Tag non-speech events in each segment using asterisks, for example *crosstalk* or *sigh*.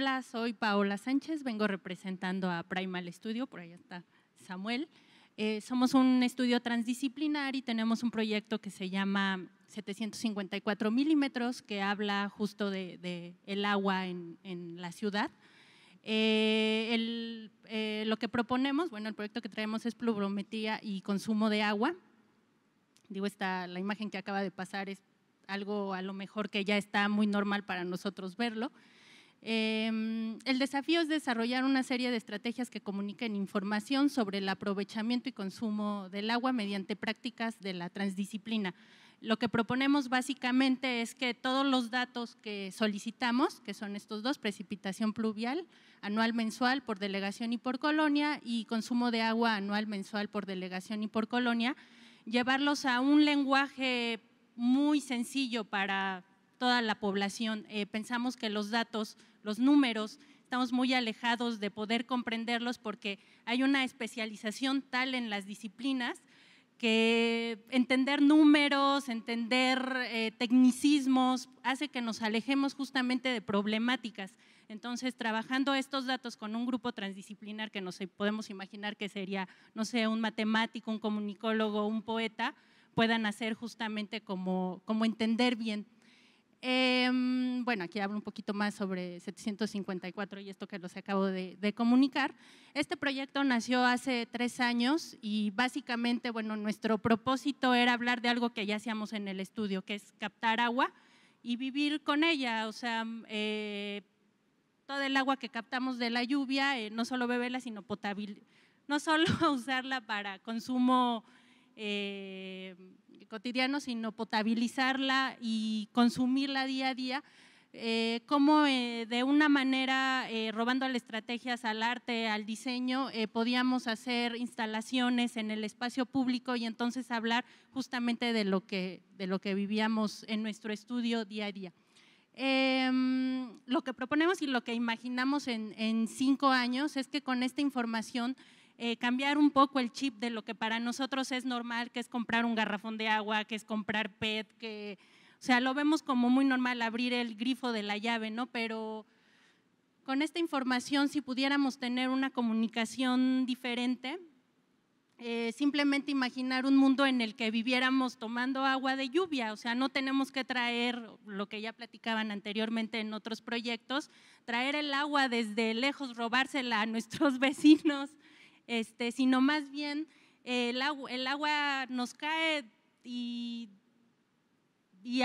Hola, soy Paola Sánchez, vengo representando a Primal Studio, por ahí está Samuel. Eh, somos un estudio transdisciplinar y tenemos un proyecto que se llama 754 milímetros, que habla justo de, el agua en, la ciudad. Eh, eh, lo que proponemos, bueno, el proyecto que traemos es plurometría y consumo de agua. Digo, esta, la imagen que acaba de pasar es algo a lo mejor que ya está muy normal para nosotros verlo. Em, el desafío es desarrollar una serie de estrategias que comuniquen información sobre el aprovechamiento y consumo del agua mediante prácticas de la transdisciplina. Lo que proponemos básicamente es que todos los datos que solicitamos, que son estos dos, precipitación pluvial anual mensual por delegación y por colonia y consumo de agua anual mensual por delegación y por colonia, llevarlos a un lenguaje muy sencillo para toda la población. Eh, pensamos que los datos, los números, estamos muy alejados de poder comprenderlos porque hay una especialización tal en las disciplinas que entender números, entender eh, tecnicismos, hace que nos alejemos justamente de problemáticas. Entonces, trabajando estos datos con un grupo transdisciplinar que no nos podemos imaginar que sería, no sé, un matemático, un comunicólogo, un poeta, puedan hacer justamente como, como entender bien Em, bueno, aquí hablo un poquito más sobre 754 y esto que los acabo de, comunicar. Este proyecto nació hace tres años y básicamente, bueno, nuestro propósito era hablar de algo que ya hacíamos en el estudio, que es captar agua y vivir con ella. O sea, mm, eh, todo el agua que captamos de la lluvia, eh, no solo beberla, sino potabil, no solo *laughs* usarla para consumo eh, cotidiano, sino potabilizarla y consumirla día a día, eh, cómo eh, de una manera, eh, robando las estrategias al arte, al diseño, podíamos hacer instalaciones en el espacio público y entonces hablar justamente de lo que, de lo que vivíamos en nuestro estudio día a día. Em, lo que proponemos y lo que imaginamos en cinco años es que con esta información eh, cambiar un poco el chip de lo que para nosotros es normal, que es comprar un garrafón de agua, que es comprar PET, que, o sea, lo vemos como muy normal abrir el grifo de la llave, ¿no? Pero con esta información, si pudiéramos tener una comunicación diferente, eh, simplemente imaginar un mundo en el que viviéramos tomando agua de lluvia, o sea, no tenemos que traer lo que ya platicaban anteriormente en otros proyectos, traer el agua desde lejos, robársela a nuestros *laughs* vecinos, este, sino más bien eh, el, agua, nos cae y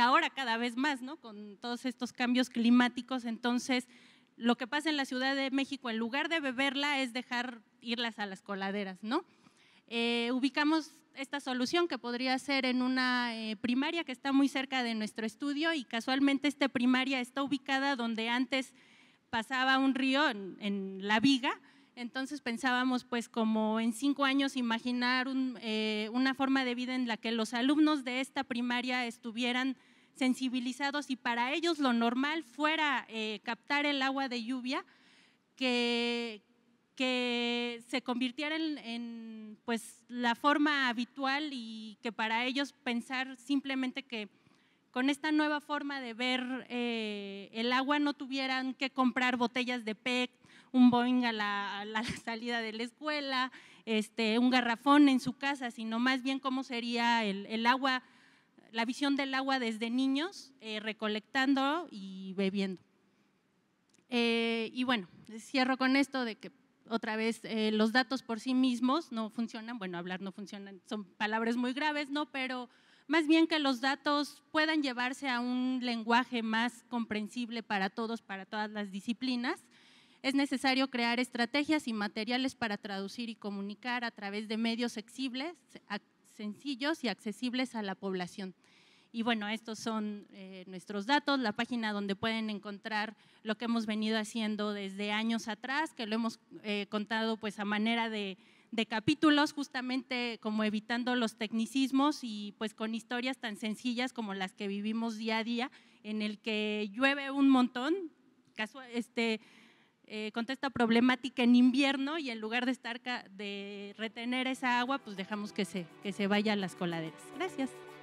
ahora cada vez más, ¿no? Con todos estos cambios climáticos, entonces lo que pasa en la Ciudad de México, en lugar de beberla, es dejar irlas a las coladeras, ¿no? Eh, ubicamos esta solución que podría ser en una eh, primaria que está muy cerca de nuestro estudio y casualmente esta primaria está ubicada donde antes pasaba un río en la viga, entonces pensábamos, pues, como en cinco años imaginar eh, una forma de vida en la que los alumnos de esta primaria estuvieran sensibilizados y para ellos lo normal fuera eh, captar el agua de lluvia, que, se convirtiera en, pues, la forma habitual y que para ellos pensar simplemente que con esta nueva forma de ver eh, el agua no tuvieran que comprar botellas de PEC un Boeing a la, *laughs* salida de la escuela, este, un garrafón en su casa, sino más bien cómo sería el, agua, la visión del agua desde niños, eh, recolectando y bebiendo. Eh, y bueno, cierro con esto de que otra vez eh, los datos por sí mismos no funcionan, bueno, hablar no funcionan, son palabras muy graves, ¿no? Pero más bien que los datos puedan llevarse a un lenguaje más comprensible para todos, para todas las disciplinas es necesario crear estrategias y materiales para traducir y comunicar a través de medios flexibles, sencillos y accesibles a la población. Y bueno, estos son eh, nuestros datos, la página donde pueden encontrar lo que hemos venido haciendo desde años atrás, que lo hemos eh, contado pues a manera de, capítulos, justamente como evitando los tecnicismos y pues con historias tan sencillas como las que vivimos día a día, en el que llueve un montón, caso, este, eh, con esta problemática en invierno y en lugar de estar de retener esa agua, pues dejamos que se, que se vaya a las coladeras. Gracias.